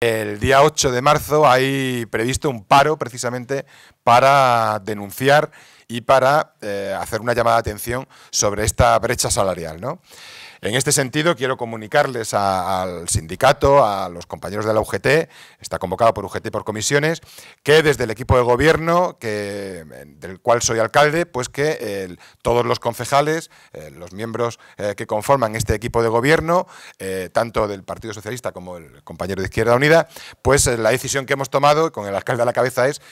El día 8 de marzo hay previsto un paro precisamente para denunciar y para eh, hacer una llamada de atención sobre esta brecha salarial. ¿no? En este sentido, quiero comunicarles al sindicato, a los compañeros de la UGT, está convocado por UGT por comisiones, que desde el equipo de gobierno, del cual soy alcalde, pues que todos los concejales, eh, los miembros eh, que conforman este equipo de gobierno, tanto del Partido Socialista como el compañero de Izquierda Unida, pues la decisión que hemos tomado con el alcalde a la cabeza es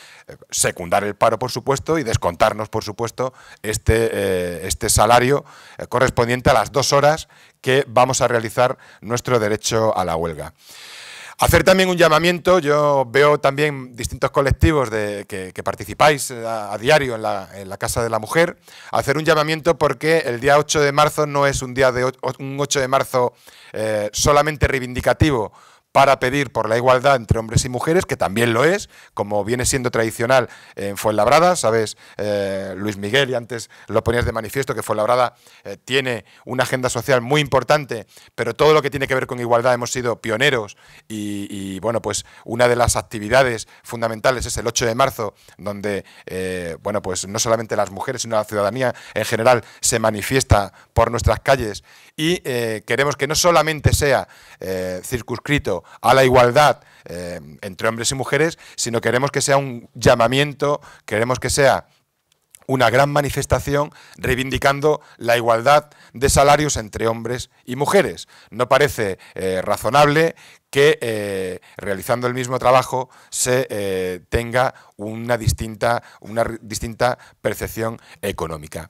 secundar el paro, por supuesto, y descontarnos por supuesto, este, eh, este salario eh, correspondiente a las dos horas que vamos a realizar nuestro derecho a la huelga. Hacer también un llamamiento, yo veo también distintos colectivos que, participáis eh, a, diario en la, Casa de la Mujer, hacer un llamamiento porque el día 8 de marzo no es un día de un 8 de marzo solamente reivindicativo para pedir por la igualdad entre hombres y mujeres, que también lo es, como viene siendo tradicional en Fuenlabrada, sabes, eh, Luis Miguel, y antes lo ponías de manifiesto, que Fuenlabrada eh, tiene una agenda social muy importante, pero todo lo que tiene que ver con igualdad hemos sido pioneros y, bueno, pues una de las actividades fundamentales es el 8 de marzo, donde, eh, bueno, pues no solamente las mujeres, sino la ciudadanía en general se manifiesta por nuestras calles y eh, queremos que no solamente sea eh, circunscrito a la igualdad eh, entre hombres y mujeres, sino queremos que sea un llamamiento, queremos que sea una gran manifestación reivindicando la igualdad de salarios entre hombres y mujeres. No parece razonable que realizando el mismo trabajo se tenga una distinta percepción económica.